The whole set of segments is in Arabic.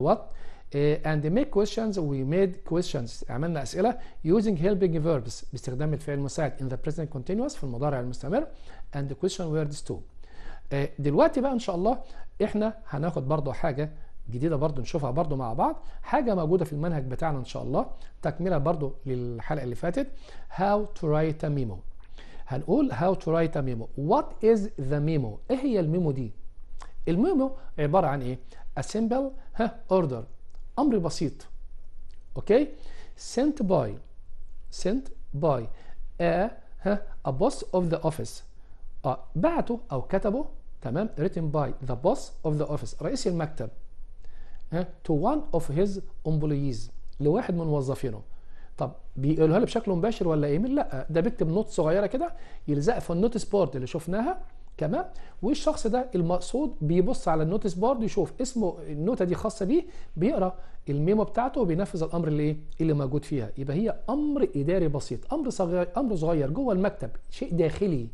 what uh, and make questions we made questions عملنا اسئله using helping verbs باستخدام الفعل المساعد in the present continuous في المضارع المستمر and the question words too uh, دلوقتي بقى ان شاء الله احنا هناخد برضو حاجه جديده برضو نشوفها برضو مع بعض حاجه موجوده في المنهج بتاعنا ان شاء الله تكمله برضو للحلقه اللي فاتت how to write a memo هنقول how to write a memo what is the memo ايه هي الميمو دي الميمو عباره عن ايه a simple اوردر امر بسيط اوكي سنت باي سنت باي ا ها ا بوس اوف ذا اوفيس بعته او كتبه تمام ريتن باي ذا بوس اوف ذا اوفيس رئيس المكتب ها تو وان اوف هيز امبلويز لواحد من موظفينه طب بيقولها له بشكل مباشر ولا ايميل لا ده بيكتب نوت صغيره كده يلزق في النوتس بورد اللي شفناها تمام والشخص ده المقصود بيبص على النوتس بورد يشوف اسمه النوته دي خاصه بيه بيقرا الميمو بتاعته وبينفذ الامر اللي ايه اللي موجود فيها يبقى هي امر اداري بسيط امر صغير امر صغير جوه المكتب شيء داخلي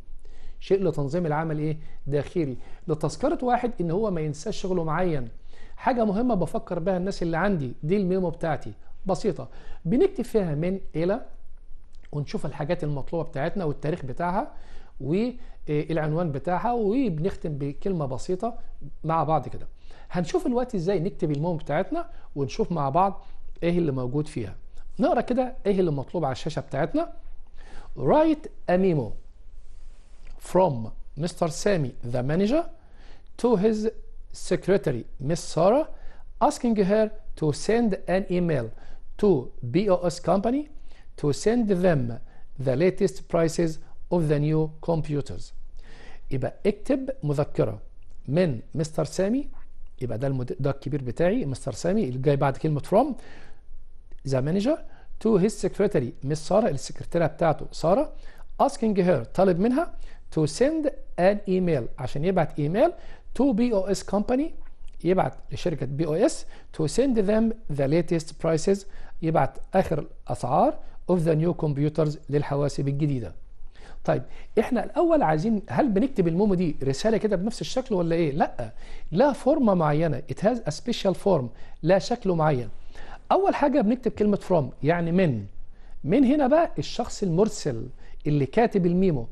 شيء لتنظيم العمل ايه داخلي لتذكره واحد ان هو ما ينساش شغله معين حاجه مهمه بفكر بها الناس اللي عندي دي الميمو بتاعتي بسيطه بنكتب فيها من الى ونشوف الحاجات المطلوبه بتاعتنا والتاريخ بتاعها والعنوان بتاعها وبنختم بكلمه بسيطه مع بعض كده هنشوف الوقت ازاي نكتب المهم بتاعتنا ونشوف مع بعض ايه اللي موجود فيها نقرا كده ايه اللي مطلوب على الشاشه بتاعتنا write a memo from Mr. Sammy the manager to his secretary Miss Sarah asking her to send an email to BOS company to send them the latest prices of the new computers يبقى اكتب مذكره من مستر سامي يبقى ده المد... ده الكبير بتاعي مستر سامي اللي جاي بعد كلمه فروم ذا مانجر تو هيز سكرتري مس ساره السكرتيره بتاعته ساره asking هير طالب منها to send an email عشان يبعت ايميل to BOS company يبعت لشركة بي او اس to send them the latest prices يبعت آخر الأسعار of the new computers للحواسب الجديدة طيب احنا الاول عايزين هل بنكتب الميمو دي رساله كده بنفس الشكل ولا ايه لا لا فورمه معينه it has a special form لا شكل معين اول حاجه بنكتب كلمه from يعني من من هنا بقى الشخص المرسل اللي كاتب الميمو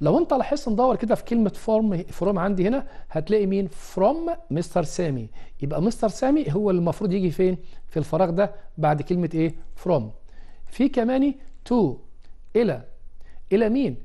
لو انت لاحظت ندور كده في كلمه فورم فروم عندي هنا هتلاقي مين فروم مستر سامي يبقى مستر سامي هو اللي المفروض يجي فين في الفراغ ده بعد كلمه ايه فروم في كمان تو الى الى مين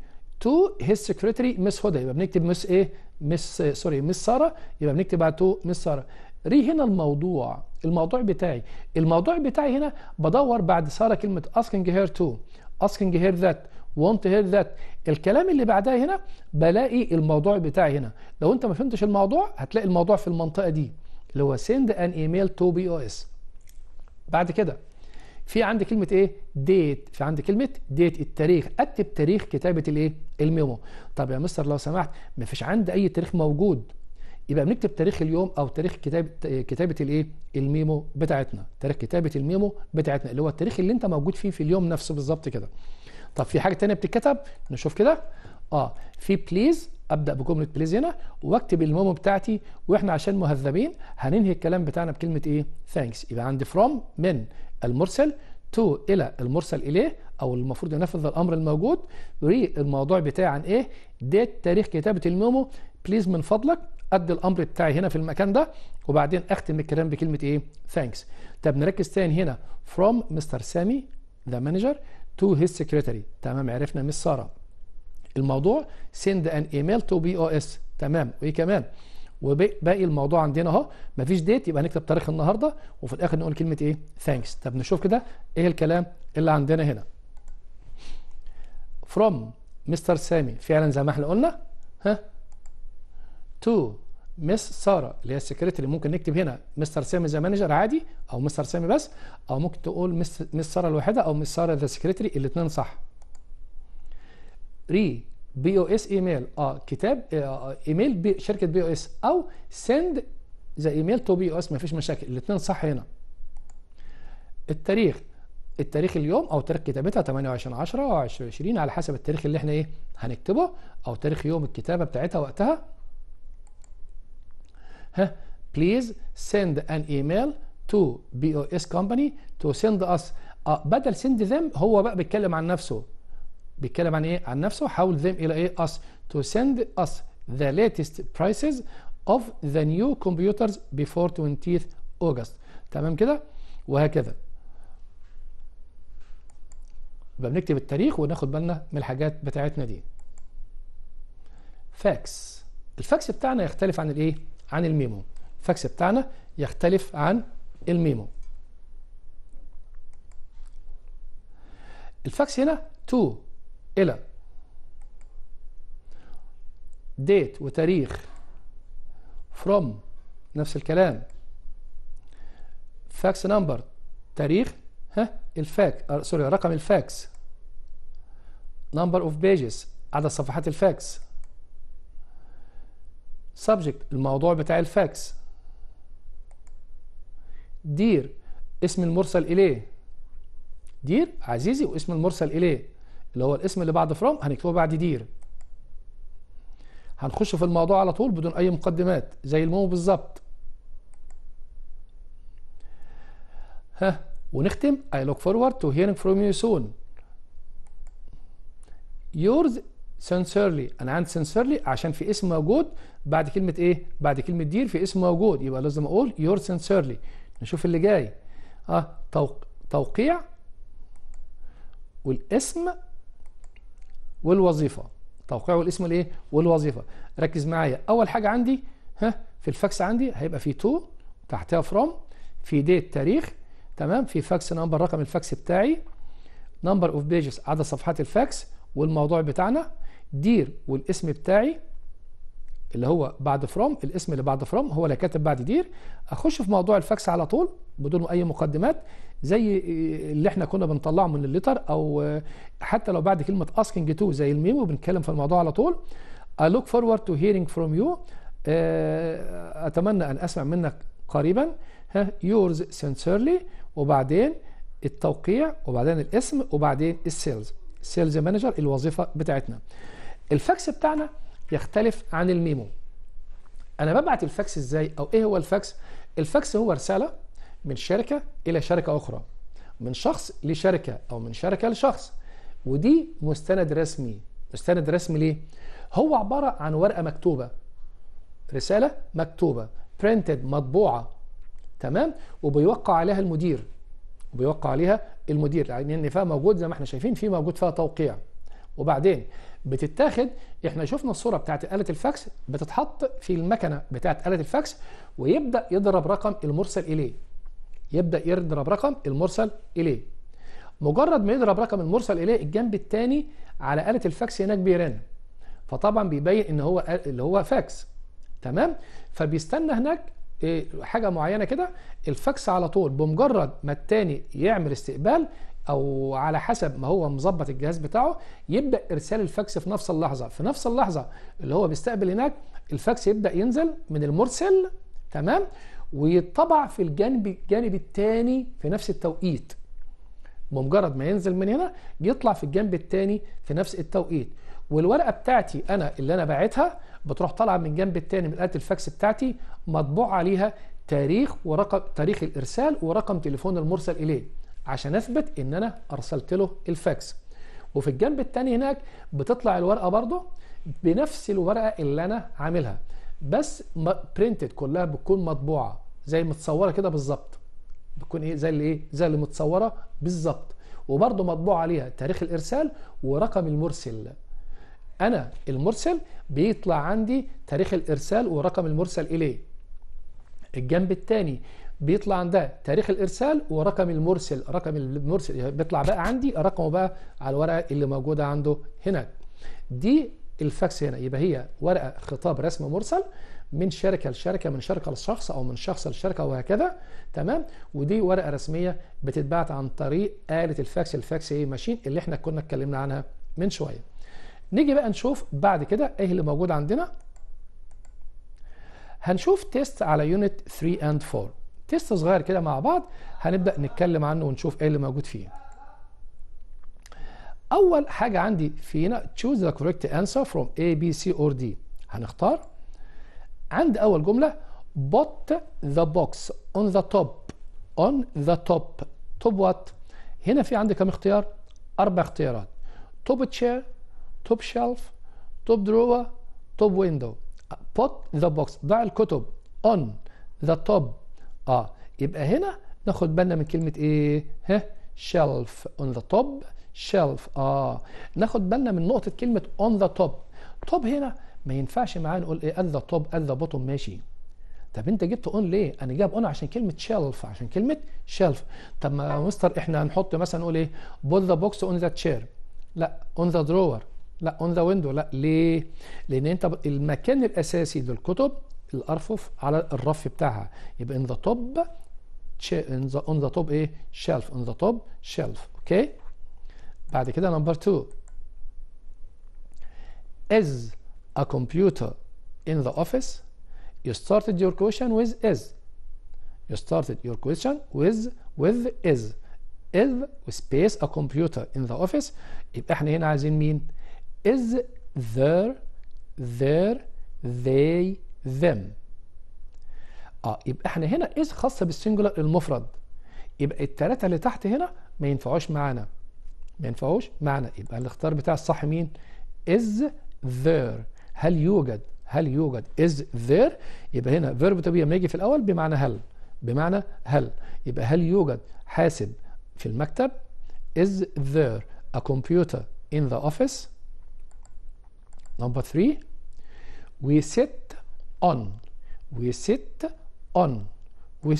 تو هيز سكرتري مس هدى يبقى بنكتب مس ايه مس سوري مس ساره يبقى بنكتب بعد تو مس ساره ري هنا الموضوع الموضوع بتاعي الموضوع بتاعي هنا بدور بعد ساره كلمه asking هير تو asking هير ذات want هير ذات الكلام اللي بعدها هنا بلاقي الموضوع بتاعي هنا لو انت ما فهمتش الموضوع هتلاقي الموضوع في المنطقه دي اللي هو send an email to بي او اس بعد كده في عندي كلمه ايه ديت في عندي كلمه ديت التاريخ اكتب تاريخ كتابه الايه الميمو طب يا مستر لو سمحت ما فيش عندي اي تاريخ موجود يبقى بنكتب تاريخ اليوم او تاريخ كتابه كتابه الايه الميمو بتاعتنا تاريخ كتابه الميمو بتاعتنا اللي هو التاريخ اللي انت موجود فيه في اليوم نفسه بالظبط كده طب في حاجه تانية بتتكتب نشوف كده اه في بليز ابدا بجمله بليز هنا واكتب الميمو بتاعتي واحنا عشان مهذبين هننهي الكلام بتاعنا بكلمه ايه ثانكس يبقى عندي فروم من المرسل تو الى المرسل اليه او المفروض ينفذ الامر الموجود ري الموضوع بتاعي عن ايه ديت تاريخ كتابه الميمو بليز من فضلك ادي الامر بتاعي هنا في المكان ده وبعدين اختم الكلام بكلمه ايه ثانكس طب نركز تاني هنا فروم مستر سامي ذا مانجر تو هيز سكرتري تمام عرفنا مس ساره الموضوع سند ان ايميل تو بي او اس تمام وايه كمان وباقي الموضوع عندنا اهو مفيش ديت يبقى هنكتب تاريخ النهارده وفي الاخر نقول كلمه ايه ثانكس طب نشوف كده ايه الكلام اللي عندنا هنا from مستر سامي فعلا زي ما احنا قلنا ها تو مس ساره اللي هي السكرتري ممكن نكتب هنا مستر سامي ذا مانجر عادي او مستر سامي بس او ممكن تقول مس ساره الوحيده او مس ساره ذا سكرتري الاثنين صح ري بي او اس ايميل اه كتاب آه، آه، ايميل بي شركه بي او اس او سند ذا ايميل تو بي او اس مفيش مشاكل الاثنين صح هنا التاريخ التاريخ اليوم او تاريخ كتابتها 28 10 او 20 على حسب التاريخ اللي احنا ايه هنكتبه او تاريخ يوم الكتابه بتاعتها وقتها ها بليز سند ان ايميل تو بي او اس كومباني تو سند اس بدل سند ذم هو بقى بيتكلم عن نفسه بيتكلم عن ايه عن نفسه حول them الى ايه us to send us the latest prices of the new computers before 20th August تمام كده وهكذا يبقى بنكتب التاريخ وناخد بالنا من الحاجات بتاعتنا دي فاكس الفاكس بتاعنا يختلف عن الايه عن الميمو الفاكس بتاعنا يختلف عن الميمو الفاكس هنا تو إلى date وتاريخ from نفس الكلام fax number تاريخ ها الفاك آه، سوري رقم الفاكس number of pages عدد صفحات الفاكس subject الموضوع بتاع الفاكس دير اسم المرسل إليه دير عزيزي واسم المرسل إليه اللي هو الاسم اللي بعد فروم هنكتبه بعد دير هنخش في الموضوع على طول بدون اي مقدمات زي المو بالظبط ها ونختم اي لوك فورورد تو hearing فروم يو سون يورز sincerely انا عندي sincerely عشان في اسم موجود بعد كلمه ايه بعد كلمه دير في اسم موجود يبقى لازم اقول يور sincerely نشوف اللي جاي اه توقيع والاسم والوظيفه توقيع الاسم الايه والوظيفه ركز معايا اول حاجه عندي ها في الفاكس عندي هيبقى في تو تحتها فروم في ديت تاريخ تمام في فاكس نمبر رقم الفاكس بتاعي نمبر اوف بيجز عدد صفحات الفاكس والموضوع بتاعنا دير والاسم بتاعي اللي هو بعد فروم الاسم اللي بعد فروم هو اللي كاتب بعد دير اخش في موضوع الفاكس على طول بدون اي مقدمات زي اللي احنا كنا بنطلعه من الليتر او حتى لو بعد كلمه اسكينج تو زي الميمو بنتكلم في الموضوع على طول I look forward to hearing from you آه، اتمنى ان اسمع منك قريبا ها يورز سينسيرلي وبعدين التوقيع وبعدين الاسم وبعدين السيلز السيلز مانجر الوظيفه بتاعتنا الفاكس بتاعنا يختلف عن الميمو انا ببعت الفاكس ازاي او ايه هو الفاكس الفاكس هو رساله من شركه الى شركه اخرى من شخص لشركه او من شركه لشخص ودي مستند رسمي مستند رسمي ليه هو عباره عن ورقه مكتوبه رساله مكتوبه برنتد مطبوعه تمام وبيوقع عليها المدير وبيوقع عليها المدير لان يعني فيها موجود زي ما احنا شايفين في موجود فيها توقيع وبعدين بتتاخد احنا شفنا الصوره بتاعت آلة الفاكس بتتحط في المكنه بتاعت آلة الفاكس ويبدا يضرب رقم المرسل اليه يبدا يضرب رقم المرسل اليه مجرد ما يضرب رقم المرسل اليه الجنب الثاني على آلة الفاكس هناك بيرن فطبعا بيبين ان هو اللي هو فاكس تمام فبيستنى هناك إيه، حاجه معينه كده الفاكس على طول بمجرد ما الثاني يعمل استقبال او على حسب ما هو مظبط الجهاز بتاعه يبدا ارسال الفاكس في نفس اللحظه في نفس اللحظه اللي هو بيستقبل هناك الفاكس يبدا ينزل من المرسل تمام ويطبع في الجانب الجانب الثاني في نفس التوقيت بمجرد ما ينزل من هنا يطلع في الجنب الثاني في نفس التوقيت والورقه بتاعتي انا اللي انا باعتها بتروح طالعه من الجنب الثاني من آلة الفاكس بتاعتي مطبوع عليها تاريخ ورقم تاريخ الارسال ورقم تليفون المرسل اليه عشان اثبت ان انا ارسلت له الفاكس وفي الجنب الثاني هناك بتطلع الورقه برضه بنفس الورقه اللي انا عاملها بس برنتد كلها بتكون مطبوعه زي متصوره كده بالظبط بتكون ايه زي اللي ايه زي اللي متصوره بالظبط وبرضه مطبوع عليها تاريخ الارسال ورقم المرسل انا المرسل بيطلع عندي تاريخ الارسال ورقم المرسل اليه الجنب الثاني بيطلع عندها تاريخ الارسال ورقم المرسل رقم المرسل بيطلع بقى عندي رقمه بقى على الورقه اللي موجوده عنده هناك دي الفاكس هنا يبقى هي ورقه خطاب رسم مرسل من شركه لشركه من شركه لشخص او من شخص لشركه وهكذا تمام ودي ورقه رسميه بتتبعت عن طريق اله الفاكس الفاكس ايه ماشين اللي احنا كنا اتكلمنا عنها من شويه نيجي بقى نشوف بعد كده ايه اللي موجود عندنا هنشوف تيست على يونت 3 اند 4 تيست صغير كده مع بعض هنبدا نتكلم عنه ونشوف ايه اللي موجود فيه اول حاجه عندي في هنا تشوز ذا كوريكت انسر فروم اي بي سي اور دي هنختار عند اول جمله بوت ذا بوكس اون ذا توب اون ذا توب توب وات هنا في عندي كم اختيار اربع اختيارات توب تشير توب شيلف توب دروا توب ويندو بوت ذا بوكس ضع الكتب اون ذا توب اه يبقى هنا ناخد بالنا من كلمه ايه ها shelf on the top shelf اه ناخد بالنا من نقطه كلمه on the top top هنا ما ينفعش معاه نقول ايه at the top at the bottom ماشي طب انت جبت اون ليه؟ انا جايب اون عشان كلمه شيلف عشان كلمه شيلف طب ما مستر احنا هنحط مثلا نقول ايه؟ بوت ذا بوكس اون ذا تشير لا اون ذا درور لا اون ذا ويندو لا ليه؟ لان انت المكان الاساسي للكتب الارفف على الرف بتاعها يبقى ان ذا توب اون ذا توب ايه شيلف اون ذا توب شيلف اوكي بعد كده نمبر 2 is a computer in the office you started your question with is you started your question with with is is space a computer in the office يبقى احنا هنا عايزين مين is there there they them اه يبقى احنا هنا is خاصه بالسنجولار المفرد يبقى الثلاثه اللي تحت هنا ما ينفعوش معانا ما ينفعوش معانا يبقى الاختيار بتاع الصح مين is there هل يوجد هل يوجد is there يبقى هنا فيرب to be لما يجي في الاول بمعنى هل بمعنى هل يبقى هل يوجد حاسب في المكتب is there a computer in the office number three we sit on sit on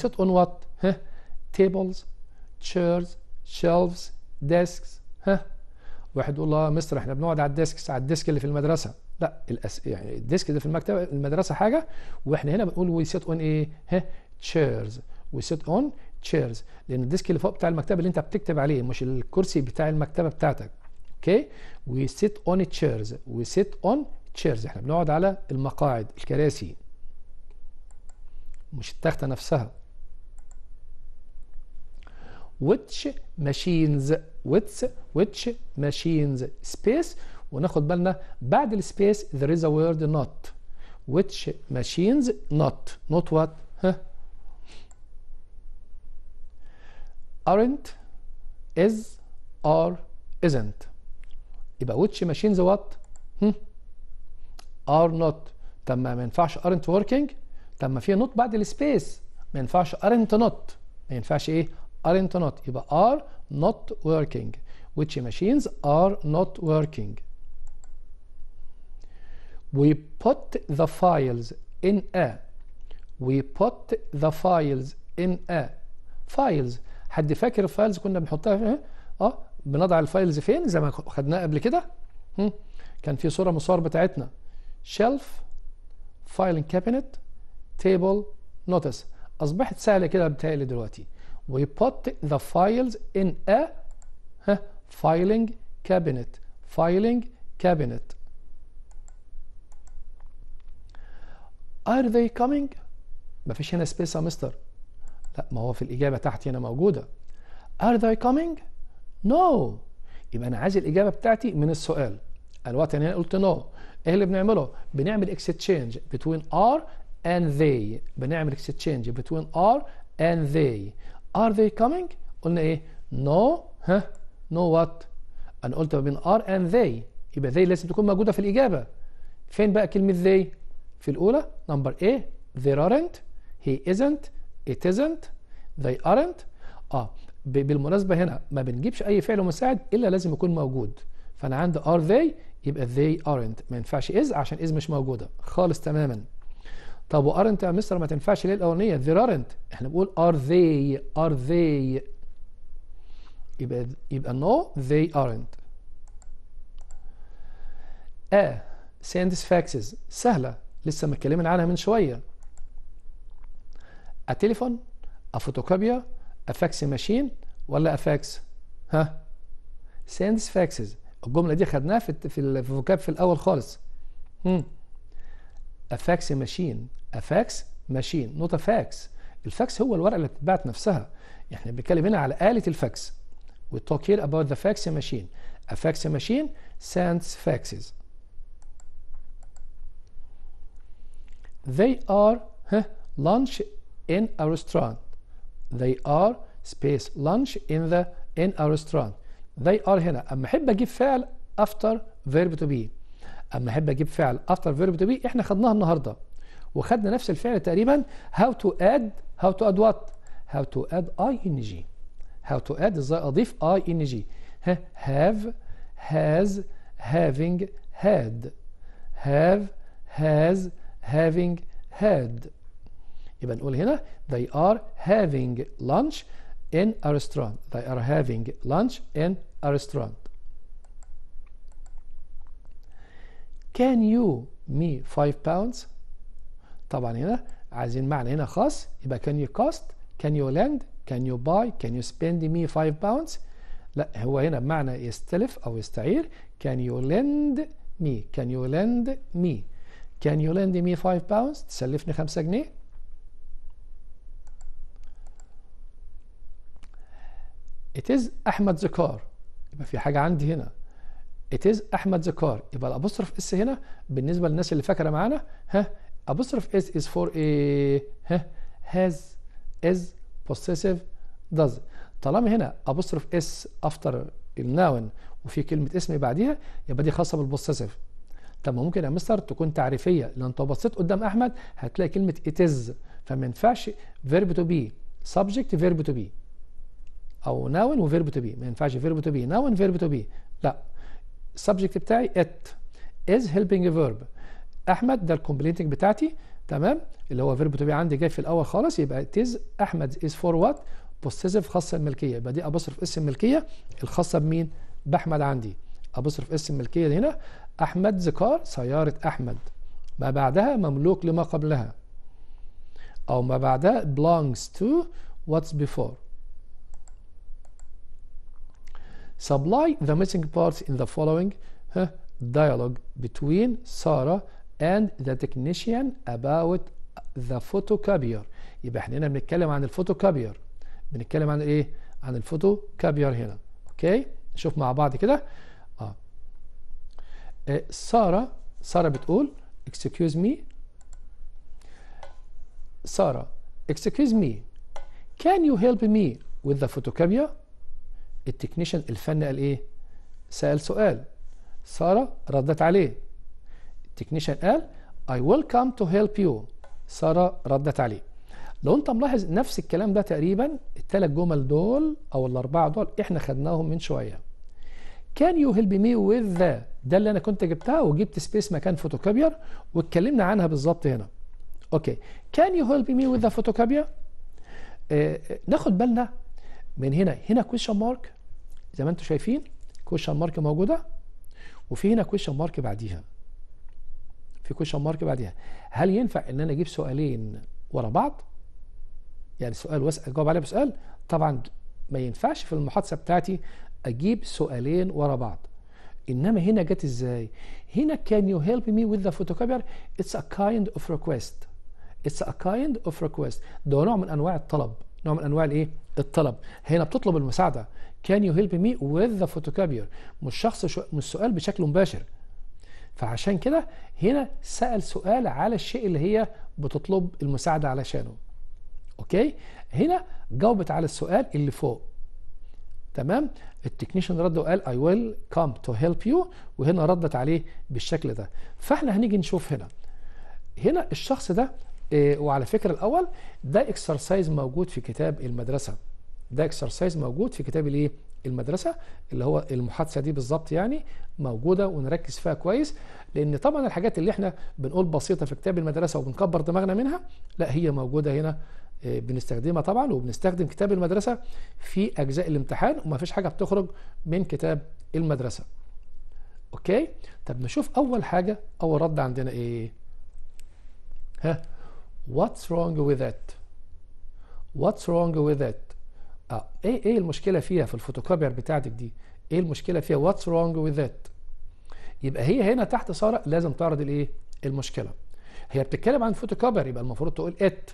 sit on what ها tables chairs shelves desks ها واحد يقول الله آه، مستر احنا بنقعد على الديسكس على الديسك اللي في المدرسه لا الأس... يعني الديسك ده في المكتبه المدرسه حاجه واحنا هنا بنقول وي سيت اون ايه ها تشيرز وي سيت اون تشيرز لان الديسك اللي فوق بتاع المكتبه اللي انت بتكتب عليه مش الكرسي بتاع المكتبه بتاعتك اوكي وي سيت اون تشيرز وي سيت اون تشيرز احنا بنقعد على المقاعد الكراسي مش التختة نفسها which machines which which machines space وناخد بالنا بعد السبيس there is a word not which machines not not what huh? aren't is or isn't يبقى which machines what hmm? ار نوت طب ما ينفعش ارنت وركينج طب ما في نوت بعد السبيس ما ينفعش ارنت نوت ما ينفعش ايه ارنت نوت يبقى ار نوت وركينج which machines are not working we put the files in a we put the files in a files حد فاكر الفايلز كنا بنحطها في اه بنضع الفايلز فين زي ما خدناه قبل كده كان في صوره مصور بتاعتنا shelf filing cabinet table notice اصبحت سهله كده بتهيألي دلوقتي we put the files in a ها filing cabinet filing cabinet are they coming مفيش هنا سبيس يا مستر لا ما هو في الاجابه تحت هنا موجوده are they coming no يبقى انا عايز الاجابه بتاعتي من السؤال الوقت يعني انا قلت نو no. ايه اللي بنعمله بنعمل اكستشينج بتوين ار اند ذي بنعمل اكستشينج بتوين ار اند ذي ار ذي كومينج قلنا ايه نو ها نو وات انا قلت ما بين ار اند ذي يبقى ذي لازم تكون موجوده في الاجابه فين بقى كلمه ذي في الاولى نمبر ايه there aren't he isn't it isn't they aren't اه بالمناسبه هنا ما بنجيبش اي فعل مساعد الا لازم يكون موجود فانا عندي are they يبقى they aren't ما ينفعش is عشان is مش موجوده خالص تماما طب وارنت يا مستر ما تنفعش ليه الاولانيه there aren't احنا بنقول are they are they يبقى يبقى no they aren't a آه، sends faxes سهله لسه متكلمين عنها من شويه a telephone a photocopia a fax machine ولا a fax ها sends faxes الجمله دي خدناها في في الفوكاب في الاول خالص امم افاكس ماشين افاكس ماشين نوت افاكس الفاكس هو الورقه اللي بتتبعت نفسها احنا بنتكلم هنا على آلة الفاكس we talk here about the fax machine a fax machine sends faxes they are huh, lunch in a restaurant they are space lunch in the in a restaurant they are هنا اما احب اجيب فعل after verb to be اما احب اجيب فعل after verb to be احنا خدناها النهارده وخدنا نفس الفعل تقريبا how to add how to add what how to add ing how to add ازاي اضيف ing ها have has having had have has having had يبقى نقول هنا they are having lunch in a restaurant. They are having lunch in a restaurant. Can you me 5 pounds طبعا هنا عايزين معنى هنا خاص يبقى can you cost can you lend can you buy can you spend me 5 pounds لا هو هنا بمعنى يستلف او يستعير can you lend me can you lend me can you lend me 5 pounds تسلفني 5 جنيه it is احمد زكار يبقى في حاجه عندي هنا it is احمد زكار يبقى الابوستروف اس هنا بالنسبه للناس اللي فاكره معانا ها أبوستروف إس إز فور إيه ها هاز إز possessive داز طالما هنا أبوستروف إس أفتر الناون وفي كلمه اسم بعديها يبقى دي خاصه بالبوسيسيف طب ممكن يا مستر تكون تعريفيه لو انت بصيت قدام احمد هتلاقي كلمه اتز فما ينفعش فيرب تو بي سبجكت فيرب تو بي او ناون وفيرب تو بي ما ينفعش فيرب تو بي ناون فيرب تو بي لا السبجكت بتاعي ات از هيلبينج فيرب احمد ده الكومبليتنج بتاعتي تمام اللي هو فيرب تو بي عندي جاي في الاول خالص يبقى تيز احمد از فور وات بوسيسيف خاصه الملكيه يبقى دي ابصرف اسم الملكيه الخاصه بمين باحمد عندي ابصرف اسم الملكيه هنا احمد ذكار سياره احمد ما بعدها مملوك لما قبلها او ما بعدها belongs to what's before Supply the missing parts in the following huh, dialogue between Sarah and the technician about the photocopier يبقى احنا هنا بنتكلم عن الفوتوكابير بنتكلم عن ايه عن الفوتوكابير هنا اوكي نشوف مع بعض كده اه, ساره ساره بتقول excuse me ساره excuse me can you help me with the فوتوكابير؟ التكنيشن الفني قال ايه سأل سؤال سارة ردت عليه التكنيشن قال I will come to help you سارة ردت عليه لو انت ملاحظ نفس الكلام ده تقريبا الثلاث جمل دول او الاربعه دول احنا خدناهم من شويه كان يو هيلب مي وذ ذا ده اللي انا كنت جبتها وجبت سبيس مكان فوتوكوبير واتكلمنا عنها بالظبط هنا اوكي كان يو هيلب مي وذ ذا فوتوكوبير ناخد بالنا من هنا هنا كويشن مارك زي ما انتم شايفين كويشن مارك موجوده وفي هنا كويشن مارك بعديها في كويشن مارك بعديها هل ينفع ان انا اجيب سؤالين ورا بعض يعني سؤال واسال جاوب عليه بسؤال طبعا ما ينفعش في المحادثه بتاعتي اجيب سؤالين ورا بعض انما هنا جت ازاي هنا can you help me with the photocopier it's a kind of request it's a kind of request ده نوع من انواع الطلب نوع من انواع الايه الطلب هنا بتطلب المساعده can you help me with the photocopier مش شخص شو... مش سؤال بشكل مباشر فعشان كده هنا سأل سؤال على الشيء اللي هي بتطلب المساعدة علشانه اوكي هنا جاوبت على السؤال اللي فوق تمام التكنيشن رد وقال I will come to help you وهنا ردت عليه بالشكل ده فاحنا هنيجي نشوف هنا هنا الشخص ده إيه، وعلى فكرة الأول ده اكسرسايز موجود في كتاب المدرسة ده اكسرسايز موجود في كتاب الايه المدرسه اللي هو المحادثه دي بالظبط يعني موجوده ونركز فيها كويس لان طبعا الحاجات اللي احنا بنقول بسيطه في كتاب المدرسه وبنكبر دماغنا منها لا هي موجوده هنا إيه، بنستخدمها طبعا وبنستخدم كتاب المدرسه في اجزاء الامتحان وما فيش حاجه بتخرج من كتاب المدرسه اوكي طب نشوف اول حاجه اول رد عندنا ايه ها What's wrong with it What's wrong with it آه. ايه ايه المشكله فيها في الفوتوكوبير بتاعتك دي ايه المشكله فيها What's wrong with it يبقى هي هنا تحت ساره لازم تعرض الايه المشكله هي بتتكلم عن فوتوكوبير يبقى المفروض تقول ات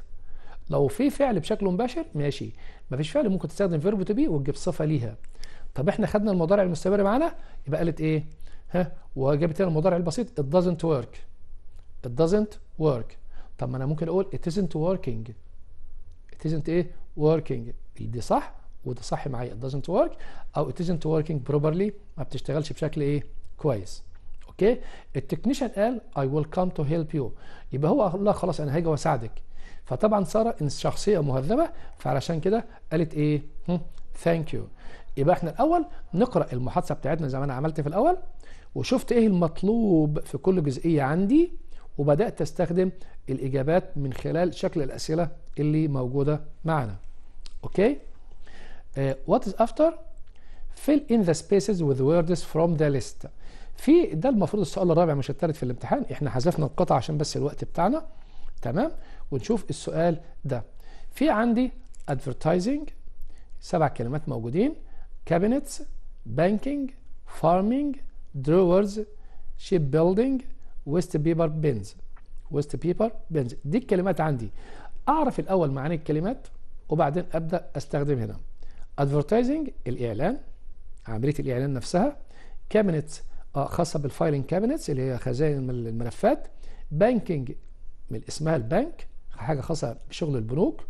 لو في فعل بشكل مباشر ماشي مفيش فعل ممكن تستخدم فيرب تو بي وتجيب صفه ليها طب احنا خدنا المضارع المستمر معانا يبقى قالت ايه ها وجابت لنا المضارع البسيط it doesn't work it doesn't work طب ما انا ممكن اقول it isn't working it isn't ايه working دي صح وده صح معايا it doesn't work او it isn't working properly ما بتشتغلش بشكل ايه كويس اوكي التكنيشن قال I will come to help you يبقى هو قال لها خلاص انا هاجي واساعدك فطبعا ساره شخصيه مهذبه فعلشان كده قالت ايه ثانك يو يبقى احنا الاول نقرا المحادثه بتاعتنا زي ما انا عملت في الاول وشفت ايه المطلوب في كل جزئيه عندي وبدات استخدم الاجابات من خلال شكل الاسئله اللي موجوده معنا اوكي وات از افتر fill in the spaces with words from the list في ده المفروض السؤال الرابع مش الثالث في الامتحان احنا حذفنا القطعه عشان بس الوقت بتاعنا تمام ونشوف السؤال ده في عندي advertising سبع كلمات موجودين cabinets banking farming drawers ship building ويست بيبر بنز ويست بيبر بنز دي الكلمات عندي اعرف الاول معاني الكلمات وبعدين ابدا استخدم هنا ادفرتايزنج الاعلان عمليه الاعلان نفسها كابينتس آه خاصه بالفايلنج كابينتس اللي هي خزائن الملفات بانكينج من اسمها البنك حاجه خاصه بشغل البنوك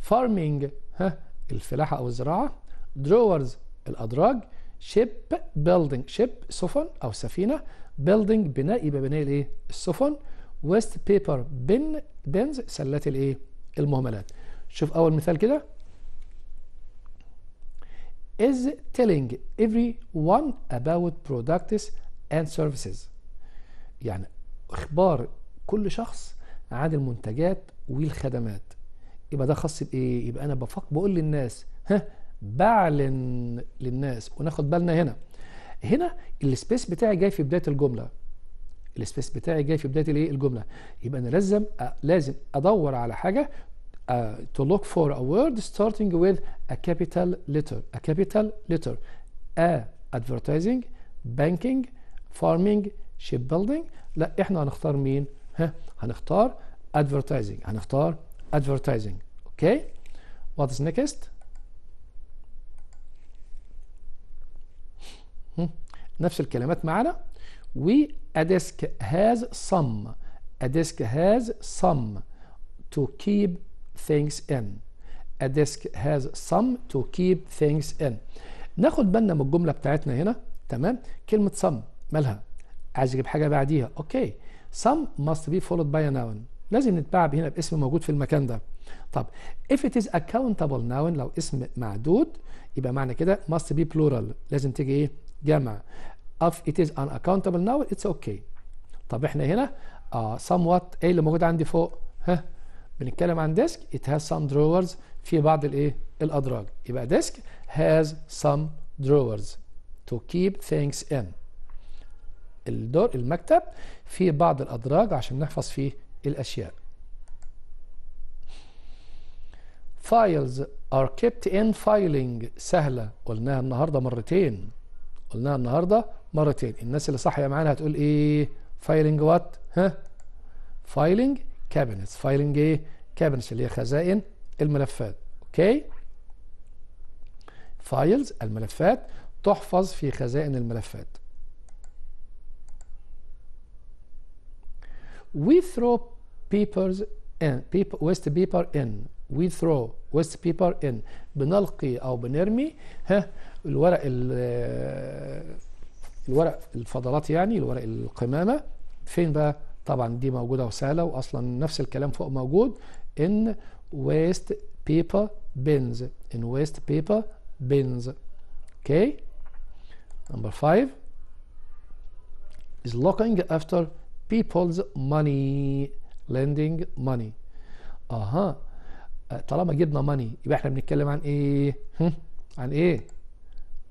فارمينج ها الفلاحه او الزراعه دروورز الادراج شيب بيلدينج شيب سفن او سفينه بيلدينج بناء يبقى بناء الايه السفن ويست بيبر بن بنز سلات الايه المهملات شوف اول مثال كده is telling everyone about products and services يعني اخبار كل شخص عن المنتجات والخدمات يبقى ده خاص بايه يبقى انا بفق بقول للناس ها بعلن للناس وناخد بالنا هنا هنا السبيس بتاعي جاي في بدايه الجمله السبيس بتاعي جاي في بدايه الايه الجمله يبقى انا لازم لازم ادور على حاجه to look for a word starting with a capital letter a capital letter a advertising banking farming shipbuilding لا احنا هنختار مين ها هنختار advertising هنختار advertising اوكي okay. what is next نفس الكلمات معنا desk has some a desk has some to keep things in a desk has some to keep things in ناخد بالنا من الجملة بتاعتنا هنا تمام كلمة some مالها عايز اجيب حاجة بعديها اوكي some must be followed by a noun لازم نتبع هنا باسم موجود في المكان ده طب if it is accountable noun لو اسم معدود يبقى معنى كده must be plural لازم تيجي ايه جمع of it is unaccountable now it's okay طب احنا هنا آه somewhat ايه اللي موجود عندي فوق ها بنتكلم عن ديسك it has some drawers في بعض الايه الادراج يبقى ديسك has some drawers to keep things in الدور المكتب في بعض الادراج عشان نحفظ فيه الاشياء files are kept in filing سهلة قلناها النهاردة مرتين قلناها النهارده مره تاني الناس اللي صاحيه معانا هتقول ايه فايلنج وات ها فايلنج كابينتس فايلنج ايه كابينتس اللي هي خزائن الملفات اوكي فايلز الملفات تحفظ في خزائن الملفات we throw papers in people waste paper in we throw ويست بيبر ان بنلقي او بنرمي ها الورق الورق الفضلات يعني الورق القمامه فين بقى طبعا دي موجوده وسهله واصلا نفس الكلام فوق موجود ان ويست بيبر بنز ان ويست بيبر بنز اوكي نمبر 5 is looking after people's money lending money اها uh -huh. طالما جبنا ماني يبقى احنا بنتكلم عن ايه عن ايه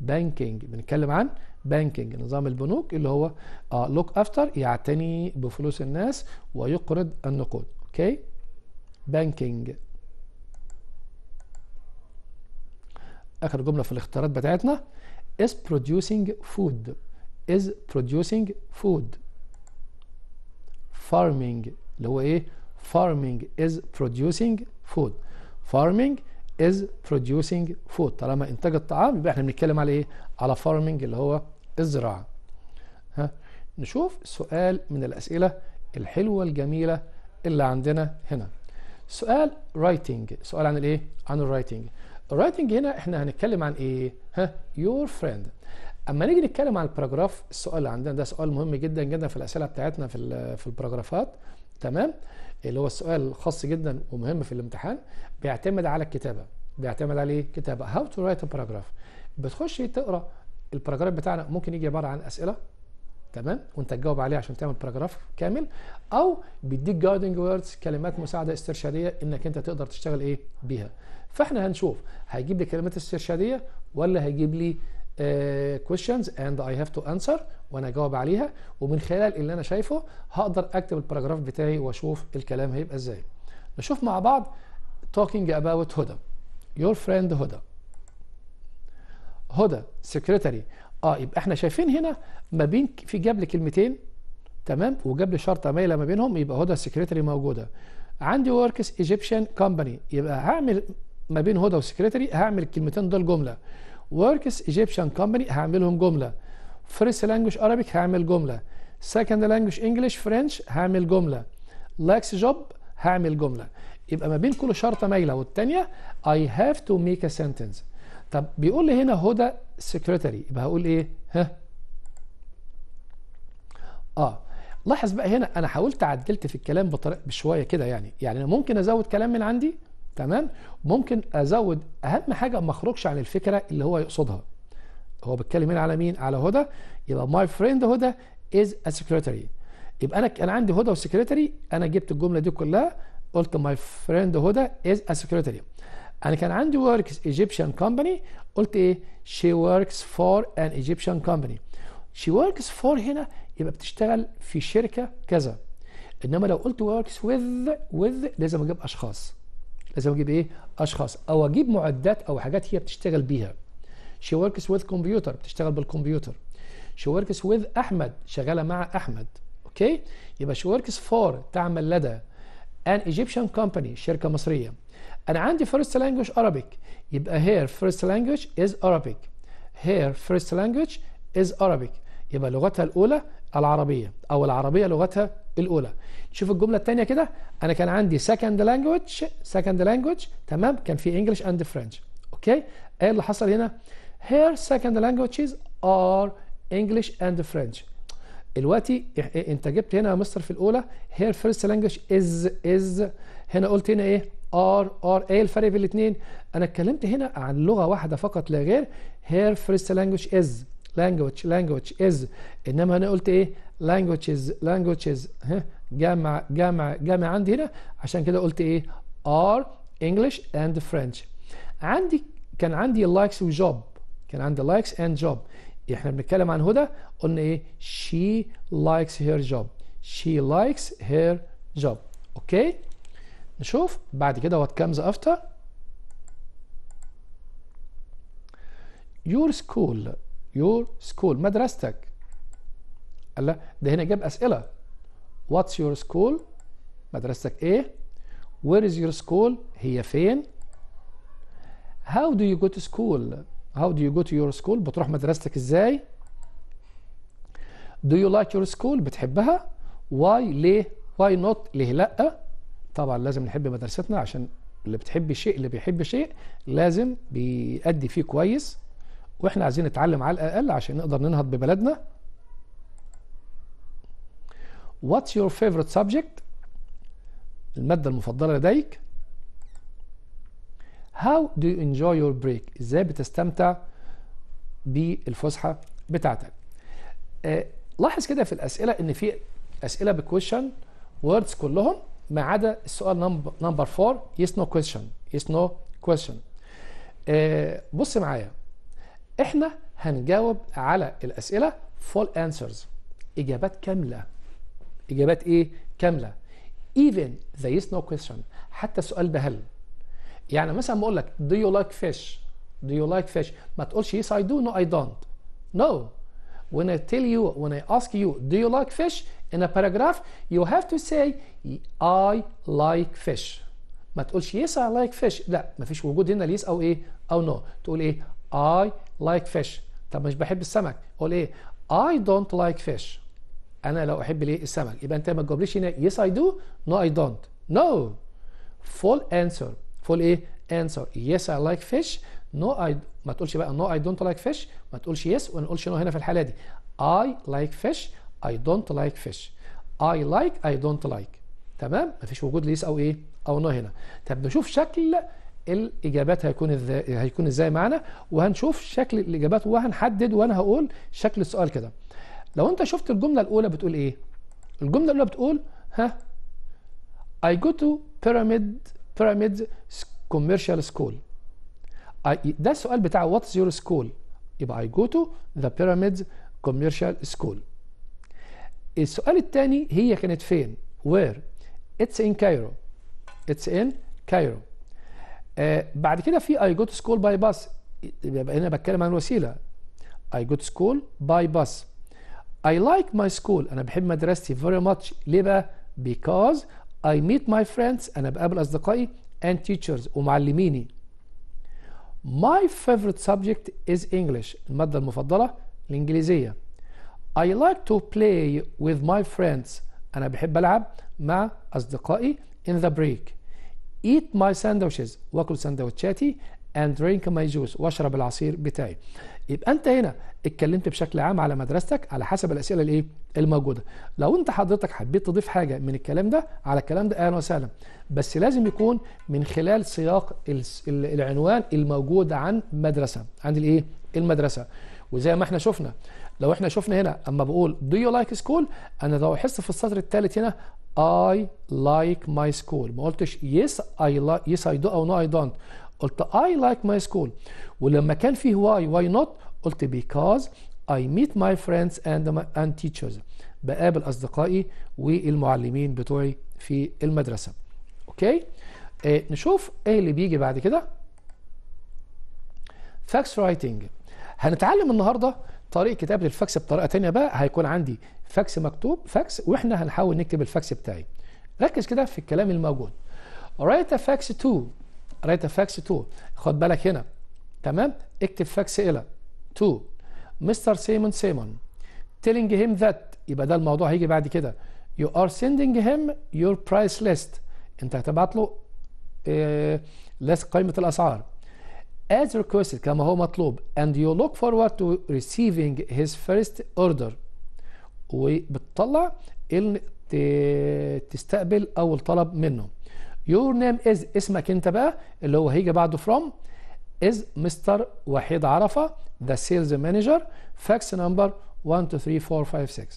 بانكينج بنتكلم عن بانكينج نظام البنوك اللي هو لوك آه، افتر يعتني بفلوس الناس ويقرض النقود اوكي بانكينج اخر جمله في الاختيارات بتاعتنا is producing food is producing food farming اللي هو ايه farming is producing food farming is producing food طالما انتاج الطعام يبقى احنا بنتكلم على ايه على farming اللي هو الزراعه ها نشوف سؤال من الاسئله الحلوه الجميله اللي عندنا هنا سؤال writing سؤال عن الايه عن الرايتنج الرايتنج هنا احنا هنتكلم عن ايه ها يور فريند اما نيجي نتكلم عن الباراجراف السؤال اللي عندنا ده سؤال مهم جدا جدا في الاسئله بتاعتنا في في الباراجرافات تمام اللي هو السؤال خاص جدا ومهم في الامتحان بيعتمد على الكتابه بيعتمد على ايه كتابه هاو تو رايت باراجراف بتخش تقرا الباراجراف بتاعنا ممكن يجي عباره عن اسئله تمام وانت تجاوب عليه عشان تعمل باراجراف كامل او بيديك جايدنج ووردز كلمات مساعده استرشاديه انك انت تقدر تشتغل ايه بيها فاحنا هنشوف هيجيب لي كلمات استرشاديه ولا هيجيب لي آه، questions and I have to answer وانا اجاوب عليها ومن خلال اللي انا شايفه هقدر اكتب الباراجراف بتاعي واشوف الكلام هيبقى ازاي نشوف مع بعض talking about هدى your friend هدى هدى secretary اه يبقى احنا شايفين هنا ما بين في جاب لي كلمتين تمام وجاب لي شرطه مايله ما بينهم يبقى هدى secretary موجوده عندي وركس ايجيبشن كومباني يبقى هعمل ما بين هدى وسكرتري هعمل الكلمتين دول جمله works Egyptian company هعملهم جمله first language Arabic هعمل جمله second language English French هعمل جمله likes job هعمل جمله يبقى ما بين كل شرطه مايله والثانيه I have to make a sentence طب بيقول لي هنا هدى سكرتري يبقى هقول ايه ها اه لاحظ بقى هنا انا حاولت عدلت في الكلام بطريقه بشويه كده يعني يعني انا ممكن ازود كلام من عندي تمام ممكن ازود اهم حاجه ما اخرجش عن الفكره اللي هو يقصدها هو بيتكلم هنا على مين على هدى يبقى ماي فريند هدى از ا سكرتري يبقى انا انا عندي هدى وسكرتري انا جبت الجمله دي كلها قلت ماي فريند هدى از ا سكرتري انا كان عندي وركس ايجيبشن كومباني قلت ايه شي وركس فور ان ايجيبشن كومباني شي وركس فور هنا يبقى بتشتغل في شركه كذا انما لو قلت وركس with with لازم اجيب اشخاص لازم اجيب ايه اشخاص او اجيب معدات او حاجات هي بتشتغل بيها شي وركس وذ كمبيوتر بتشتغل بالكمبيوتر شي وركس وذ احمد شغاله مع احمد اوكي يبقى شي وركس فور تعمل لدى ان ايجيبشن كومباني شركه مصريه انا عندي فيرست لانجويج Arabic يبقى هير فيرست لانجويج از Arabic هير فيرست لانجويج از Arabic يبقى لغتها الاولى العربية أو العربية لغتها الأولى شوف الجملة الثانية كده أنا كان عندي second language second language تمام كان في English and French أوكي إيه اللي حصل هنا Her second languages are English and French دلوقتي إيه، انت جبت هنا يا مستر في الاولى Her first لانجوج از از هنا قلت هنا ايه ار ار ايه الفرق بين الاثنين انا اتكلمت هنا عن لغه واحده فقط لا غير هير فيرست لانجوج از language language is انما انا قلت ايه languages languages ها جمع جمع جمع عندي هنا عشان كده قلت ايه are English and French عندي كان عندي likes وجوب كان عندي likes and job احنا بنتكلم عن هدى قلنا ايه she likes her job she likes her job Okay? نشوف بعد كده what comes after your school your school مدرستك قال لا ده هنا جاب اسئله واتس يور سكول مدرستك ايه وير از يور سكول هي فين هاو دو يو جو تو سكول هاو دو يو جو تو يور سكول بتروح مدرستك ازاي دو يو لايك يور سكول بتحبها واي ليه واي نوت ليه لا طبعا لازم نحب مدرستنا عشان اللي بتحب شيء اللي بيحب شيء لازم بيأدي فيه كويس واحنا عايزين نتعلم على الاقل عشان نقدر ننهض ببلدنا What's your favorite subject المادة المفضلة لديك How do you enjoy your break ازاي بتستمتع بالفسحة بتاعتك آه، لاحظ كده في الاسئلة ان في اسئلة بكويشن ووردز كلهم ما عدا السؤال نمبر 4 يس نو كويشن يس نو كويشن بص معايا احنا هنجاوب على الاسئله فول انسرز اجابات كامله اجابات ايه كامله even there is no question حتى سؤال بهل يعني مثلا بقول لك do you like fish do you like fish ما تقولش yes I do no I don't no when I tell you when I ask you do you like fish in a paragraph you have to say I like fish ما تقولش yes I like fish لا ما فيش وجود هنا yes او ايه او no تقول ايه I لايك فيش طب مش بحب السمك قول ايه اي دونت لايك فيش انا لو احب ليه السمك يبقى انت ما تجاوبليش هنا يس اي دو نو اي دونت نو فول انسر فول ايه انسر يس اي لايك فيش نو اي ما تقولش بقى نو اي دونت لايك فيش ما تقولش يس yes وما نقولش نو هنا في الحاله دي اي لايك فيش اي دونت لايك فيش اي لايك اي دونت لايك تمام مفيش وجود ليس او ايه او نو هنا طب نشوف شكل الاجابات هيكون ازاي هيكون ازاي معانا وهنشوف شكل الاجابات وهنحدد وانا هقول شكل السؤال كده لو انت شفت الجمله الاولى بتقول ايه الجمله الاولى بتقول ها I go to pyramid pyramid commercial school ده السؤال بتاع what's your school يبقى I go to the pyramid commercial school السؤال الثاني هي كانت فين where it's in Cairo it's in Cairo بعد كده في اي جوت سكول باي باس يبقى هنا بتكلم عن وسيله اي جوت سكول باي باس اي لايك ماي سكول انا بحب مدرستي فيري ماتش ليه بقى because I meet my friends أنا بقابل أصدقائي and teachers ومعلميني My favorite subject is English المادة المفضلة الإنجليزية I like to play with my friends أنا بحب ألعب مع أصدقائي in the break eat my sandwiches واكل سندوتشاتي and drink my juice واشرب العصير بتاعي يبقى انت هنا اتكلمت بشكل عام على مدرستك على حسب الاسئله الايه الموجوده لو انت حضرتك حبيت تضيف حاجه من الكلام ده على الكلام ده اهلا وسهلا بس لازم يكون من خلال سياق العنوان الموجود عن مدرسه عن الايه المدرسه وزي ما احنا شفنا لو احنا شفنا هنا اما بقول do you like school انا لو حس في السطر الثالث هنا I like my school ما قلتش yes I like yes I do أو no I don't قلت I like my school ولما كان فيه why why not قلت because I meet my friends and my, and teachers بقابل أصدقائي والمعلمين بتوعي في المدرسة أوكي آه، uh, نشوف إيه اللي بيجي بعد كده فاكس رايتنج هنتعلم النهارده طريقه كتابه الفاكس بطريقه تانية بقى هيكون عندي فاكس مكتوب فاكس واحنا هنحاول نكتب الفاكس بتاعي ركز كده في الكلام الموجود write a fax to write a fax to خد بالك هنا تمام اكتب فاكس الى to مستر سيمون سيمون telling him that يبقى ده الموضوع هيجي بعد كده you are sending him your price list انت هتبعت له ليست آه، قائمة الأسعار as requested كما هو مطلوب and you look forward to receiving his first order وبتطلع تستقبل اول طلب منه يور نيم از اسمك انت بقى اللي هو هيجي بعده فروم از مستر وحيد عرفه ذا سيلز مانجر فاكس نمبر 123456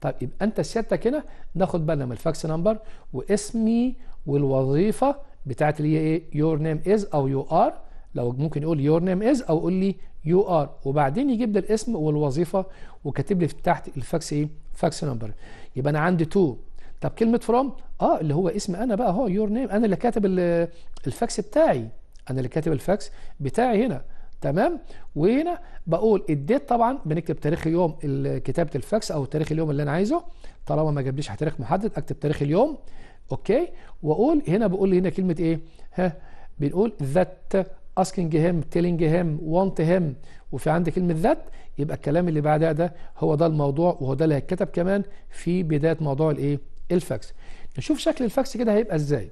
طيب يبقى انت سيادتك هنا ناخد بالنا من الفاكس نمبر واسمي والوظيفه بتاعت اللي هي ايه يور نيم از او يو ار لو ممكن يقول يور نيم از او قول لي يو ار وبعدين يجيب لي الاسم والوظيفه وكاتب لي تحت الفاكس ايه فاكس نمبر يبقى انا عندي تو طب كلمه فروم اه اللي هو اسم انا بقى هو يور نيم انا اللي كاتب الفاكس بتاعي انا اللي كاتب الفاكس بتاعي هنا تمام وهنا بقول الديت طبعا بنكتب تاريخ يوم كتابه الفاكس او تاريخ اليوم اللي انا عايزه طالما ما جابليش تاريخ محدد اكتب تاريخ اليوم اوكي واقول هنا بقول لي هنا كلمه ايه ها بنقول ذات asking him telling him want him وفي عندي كلمة ذات يبقى الكلام اللي بعدها ده هو ده الموضوع وهو ده اللي هيتكتب كمان في بداية موضوع الايه الفاكس نشوف شكل الفاكس كده هيبقى ازاي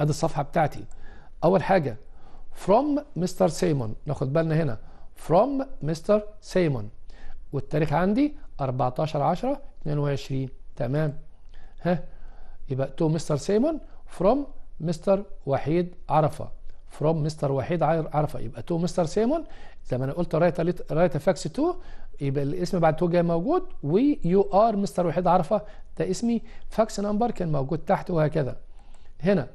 ادي الصفحة بتاعتي اول حاجة from مستر سيمون ناخد بالنا هنا from مستر سيمون والتاريخ عندي 14 10 22 تمام ها يبقى تو مستر سيمون فروم مستر وحيد عرفة فروم مستر وحيد عرفه يبقى تو مستر سيمون زي ما انا قلت رايت رايت فاكس تو يبقى الاسم بعد تو جاي موجود ويو ار مستر وحيد عرفه ده اسمي فاكس نمبر كان موجود تحت وهكذا هنا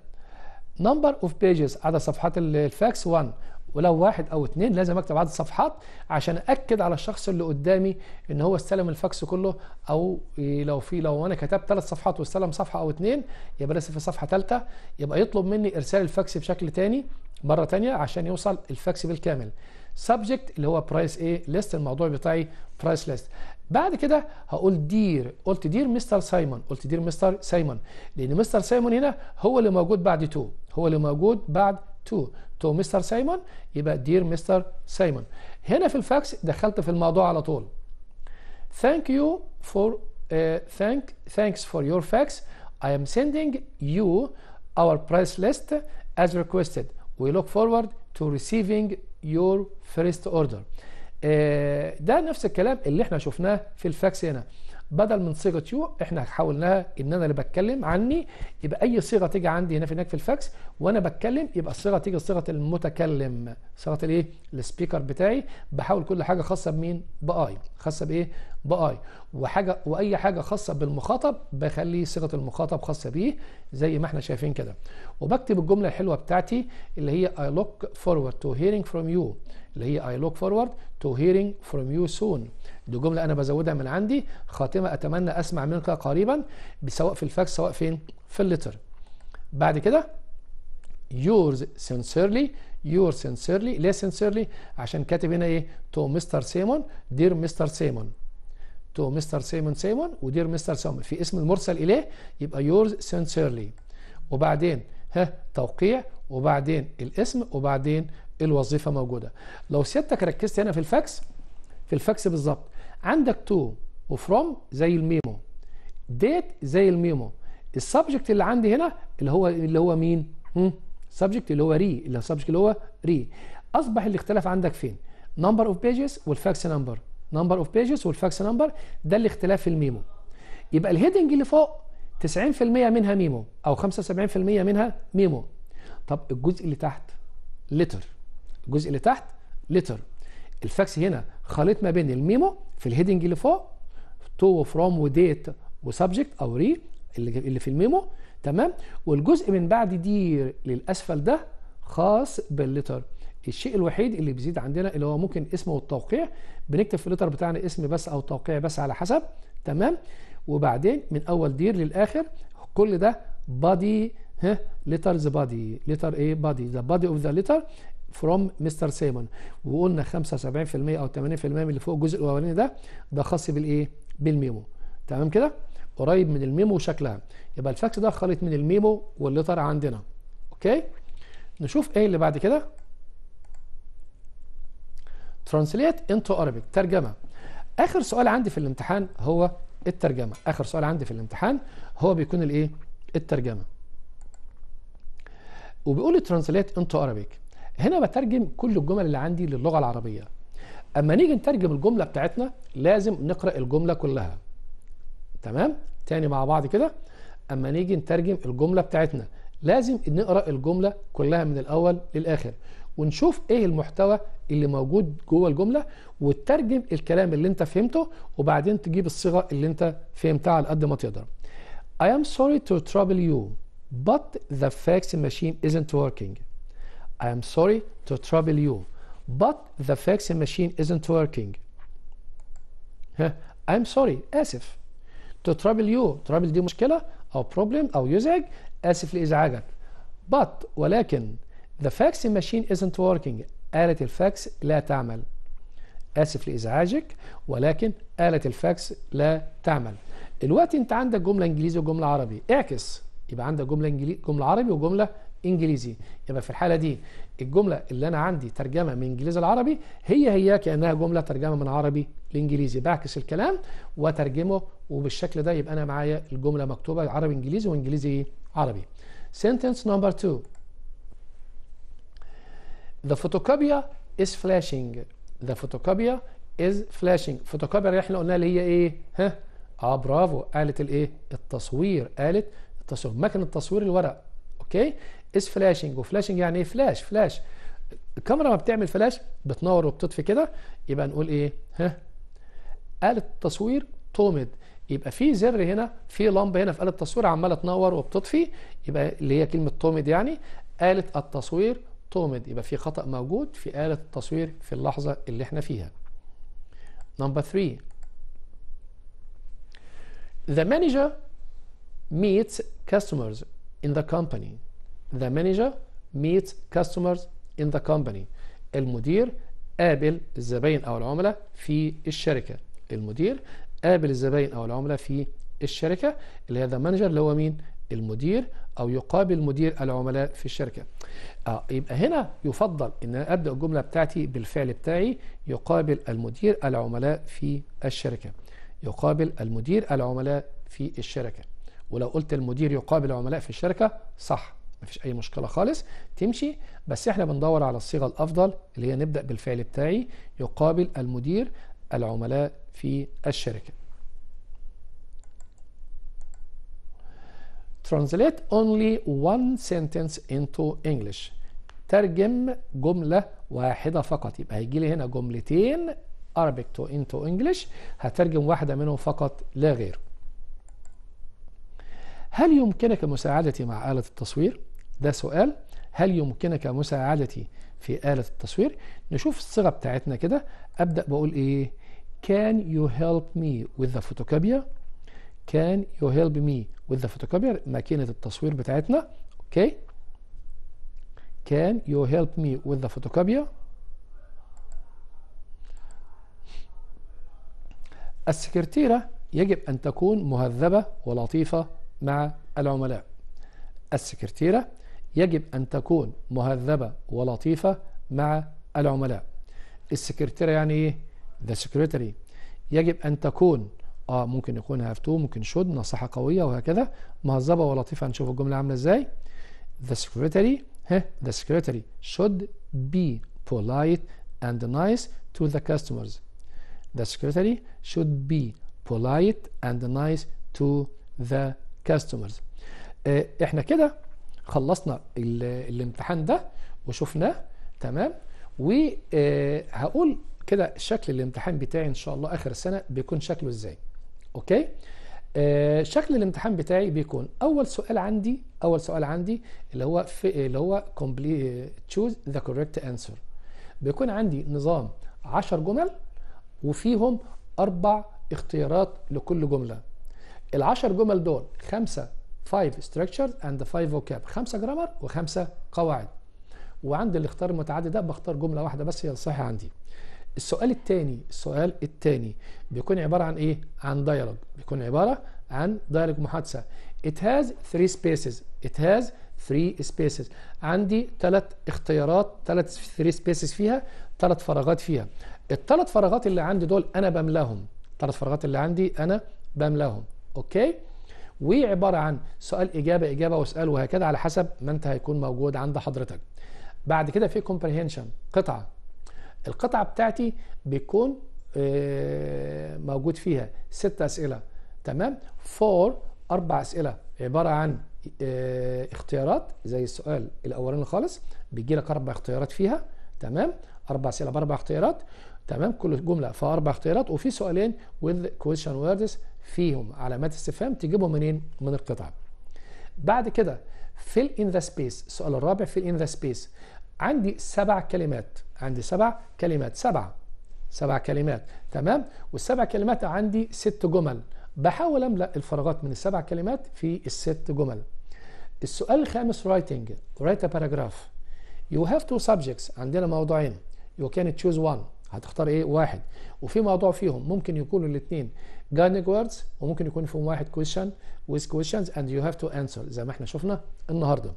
نمبر اوف بيجز عدد صفحات الفاكس 1 ولو واحد او اثنين لازم اكتب عدد صفحات عشان اكد على الشخص اللي قدامي ان هو استلم الفاكس كله او لو في لو انا كتبت ثلاث صفحات واستلم صفحه او اثنين يبقى لسه في صفحه ثالثه يبقى يطلب مني ارسال الفاكس بشكل ثاني مره ثانيه عشان يوصل الفاكس بالكامل سبجكت اللي هو برايس ايه ليست الموضوع بتاعي برايس ليست بعد كده هقول دير قلت دير مستر سايمون قلت دير مستر سايمون لان مستر سايمون هنا هو اللي موجود بعد تو هو اللي موجود بعد تو تو مستر سايمون يبقى دير مستر سايمون هنا في الفاكس دخلت في الموضوع على طول ثانك يو فور ثانك ثانكس فور يور فاكس اي ام سيندينج يو اور برايس ليست as requested we look forward to receiving your first order ده نفس الكلام اللي احنا شفناه في الفاكس هنا بدل من صيغه يو احنا حولناها ان انا اللي بتكلم عني يبقى اي صيغه تيجي عندي هنا في هناك في الفاكس وانا بتكلم يبقى الصيغه تيجي صيغه المتكلم صيغه الايه السبيكر بتاعي بحاول كل حاجه خاصه بمين باي خاصه بايه باي وحاجه واي حاجه خاصه بالمخاطب بخلي صيغه المخاطب خاصه بيه زي ما احنا شايفين كده وبكتب الجمله الحلوه بتاعتي اللي هي اي لوك فورورد تو هيرينج فروم يو اللي هي اي لوك فورورد تو هيرينج فروم يو سون دي جملة أنا بزودها من عندي خاتمة أتمنى أسمع منك قريبا سواء في الفاكس سواء فين في اللتر بعد كده yours sincerely yours sincerely ليه sincerely عشان كاتب هنا ايه تو مستر سيمون دير مستر سيمون تو مستر سيمون سيمون ودير مستر سيمون في اسم المرسل اليه يبقى yours sincerely وبعدين ها توقيع وبعدين الاسم وبعدين الوظيفه موجوده لو سيادتك ركزت هنا في الفاكس في الفاكس بالظبط عندك تو وفروم زي الميمو ديت زي الميمو السبجكت اللي عندي هنا اللي هو اللي هو مين؟ السبجكت اللي هو ري اللي هو السبجكت اللي هو ري اصبح الاختلاف عندك فين؟ نمبر اوف بيجز والفاكس نمبر نمبر اوف بيجز والفاكس نمبر ده الاختلاف في الميمو يبقى الهيدنج اللي فوق 90% منها ميمو او 75% منها ميمو طب الجزء اللي تحت لتر الجزء اللي تحت لتر الفاكس هنا خليط ما بين الميمو في الهيدنج اللي فوق تو وفروم وديت وسبجكت او ري اللي في الميمو تمام والجزء من بعد دي للاسفل ده خاص بالليتر الشيء الوحيد اللي بيزيد عندنا اللي هو ممكن اسمه والتوقيع بنكتب في الليتر بتاعنا اسم بس او توقيع بس على حسب تمام وبعدين من اول دير للاخر كل ده بادي ها ليترز بادي ليتر ايه بادي ذا بادي اوف ذا ليتر فروم مستر سيمون وقلنا 75% او 80% من اللي فوق الجزء الاولاني ده ده خاص بالايه؟ بالميمو تمام كده؟ قريب من الميمو شكلها يبقى الفاكس ده خليط من الميمو واللي عندنا اوكي؟ نشوف ايه اللي بعد كده ترانسليت انتو ارابيك ترجمه اخر سؤال عندي في الامتحان هو الترجمه اخر سؤال عندي في الامتحان هو بيكون الايه الترجمه وبيقول لي ترانسليت انتو ارابيك هنا بترجم كل الجمل اللي عندي للغه العربيه اما نيجي نترجم الجمله بتاعتنا لازم نقرا الجمله كلها تمام تاني مع بعض كده اما نيجي نترجم الجمله بتاعتنا لازم نقرا الجمله كلها من الاول للاخر ونشوف ايه المحتوى اللي موجود جوه الجمله وترجم الكلام اللي انت فهمته وبعدين تجيب الصيغه اللي انت فهمتها على قد ما تقدر I am sorry to trouble you but the fax machine isn't working I am sorry to trouble you but the fax machine isn't working I am sorry آسف to trouble you trouble دي مشكلة أو problem أو يزعج آسف لإزعاجك but ولكن the fax machine isn't working آلة الفاكس لا تعمل آسف لإزعاجك ولكن آلة الفاكس لا تعمل الوقت أنت عندك جملة إنجليزي وجملة عربي اعكس يبقى عندك جملة إنجليزي جملة عربي وجملة انجليزي يبقى في الحاله دي الجمله اللي انا عندي ترجمه من انجليزي لعربي هي هي كانها جمله ترجمه من عربي لانجليزي بعكس الكلام وترجمه وبالشكل ده يبقى انا معايا الجمله مكتوبه عربي انجليزي وانجليزي عربي سنتنس نمبر 2 the photocopia is flashing the photocopia is flashing فوتوكوبيا اللي احنا قلنا اللي هي ايه ها اه برافو آلة الايه التصوير آلة التصوير مكنة تصوير الورق اوكي از فلاشنج وفلاشنج يعني ايه فلاش فلاش الكاميرا ما بتعمل فلاش بتنور وبتطفي كده يبقى نقول ايه ها آلة التصوير تومد يبقى في زر هنا في لمبه هنا في آلة التصوير عماله تنور وبتطفي يبقى اللي هي كلمه تومد يعني آلة التصوير تومد يبقى في خطأ موجود في آلة التصوير في اللحظة اللي احنا فيها نمبر 3 The manager meets customers in the company the manager meets customers in the company المدير قابل الزباين أو العملاء في الشركة المدير قابل الزباين أو العملاء في الشركة اللي هذا مانجر اللي هو مين المدير أو يقابل مدير العملاء في الشركة آه يبقى هنا يفضل أن أبدأ الجملة بتاعتي بالفعل بتاعي يقابل المدير العملاء في الشركة يقابل المدير العملاء في الشركة ولو قلت المدير يقابل عملاء في الشركه صح مفيش اي مشكله خالص تمشي بس احنا بندور على الصيغه الافضل اللي هي نبدا بالفعل بتاعي يقابل المدير العملاء في الشركه translate only one sentence into English ترجم جملة واحدة فقط يبقى هيجي لي هنا جملتين Arabic to into English هترجم واحدة منهم فقط لا غير هل يمكنك مساعدتي مع آلة التصوير؟ ده سؤال هل يمكنك مساعدتي في آلة التصوير؟ نشوف الصيغة بتاعتنا كده أبدأ بقول إيه؟ Can you help me with the photocopier؟ Can you help me with the photocopier؟ ماكينة التصوير بتاعتنا أوكي؟ Can you help me with the photocopier؟ السكرتيرة يجب أن تكون مهذبة ولطيفة مع العملاء السكرتيرة يجب أن تكون مهذبة ولطيفة مع العملاء السكرتيرة يعني إيه؟ the secretary يجب أن تكون آه ممكن يكون هاف تو ممكن شود نصيحة قوية وهكذا مهذبة ولطيفة هنشوف الجملة عاملة إزاي the secretary ها the secretary should be polite and nice to the customers the secretary should be polite and nice to the كاستمرز آه، احنا كده خلصنا الامتحان ده وشفناه تمام وهقول آه، كده شكل الامتحان بتاعي ان شاء الله اخر السنه بيكون شكله ازاي اوكي آه شكل الامتحان بتاعي بيكون اول سؤال عندي اول سؤال عندي اللي هو في اللي هو تشوز ذا كوريكت انسر بيكون عندي نظام 10 جمل وفيهم اربع اختيارات لكل جمله العشر جمل دول خمسة 5 structures and 5 vocab خمسة جرامر وخمسة قواعد وعند الاختيار المتعدد ده بختار جملة واحدة بس هي الصحيحة عندي السؤال الثاني السؤال الثاني بيكون عبارة عن ايه عن دايلوج بيكون عبارة عن دايلوج محادثة it has three spaces it has three spaces عندي ثلاث اختيارات ثلاث three spaces فيها ثلاث فراغات فيها الثلاث فراغات اللي عندي دول انا بملاهم الثلاث فراغات اللي عندي انا بملاهم اوكي وعباره عن سؤال اجابه اجابه وسؤال وهكذا على حسب ما انت هيكون موجود عند حضرتك بعد كده في كومبريهنشن قطعه القطعه بتاعتي بيكون آه، موجود فيها ست اسئله تمام فور اربع اسئله عباره عن آه، اختيارات زي السؤال الاولاني خالص بيجي لك اربع اختيارات فيها تمام اربع اسئله باربع اختيارات تمام كل جمله فيها اربع اختيارات وفي سؤالين with question words فيهم علامات استفهام تجيبهم منين؟ من القطعه. بعد كده fill in the space السؤال الرابع fill in the space عندي سبع كلمات عندي سبع كلمات سبعه سبع كلمات تمام والسبع كلمات عندي ست جمل بحاول املا الفراغات من السبع كلمات في الست جمل السؤال الخامس writing write a paragraph you have two subjects عندنا موضوعين you can choose one هتختار ايه واحد وفي موضوع فيهم ممكن يكونوا الاثنين جاينيك ووردز وممكن يكون فيهم واحد كويشن ويز كويشنز اند يو هاف تو انسر زي ما احنا شفنا النهارده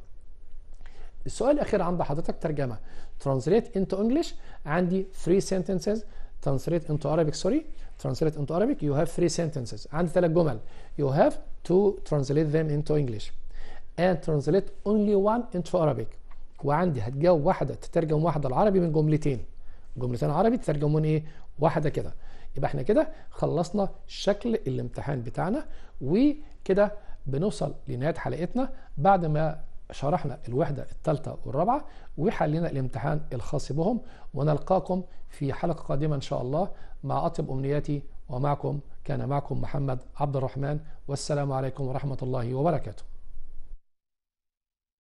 السؤال الاخير عند حضرتك ترجمه ترانزليت انتو انجلش عندي 3 سنتنسز ترانسليت انتو عربيك سوري ترانسليت انتو عربيك يو هاف 3 سنتنسز عندي ثلاث جمل يو هاف تو ترانسليت ذيم انتو انجلش اند ترانسليت اونلي وان انتو عربيك وعندي هتجاوب واحده تترجم واحده العربي من جملتين جملتين عربي تترجمون ايه واحده كده يبقى احنا كده خلصنا شكل الامتحان بتاعنا وكده بنوصل لنهايه حلقتنا بعد ما شرحنا الوحده الثالثه والرابعه وحلينا الامتحان الخاص بهم ونلقاكم في حلقه قادمه ان شاء الله مع اطيب امنياتي ومعكم كان معكم محمد عبد الرحمن والسلام عليكم ورحمه الله وبركاته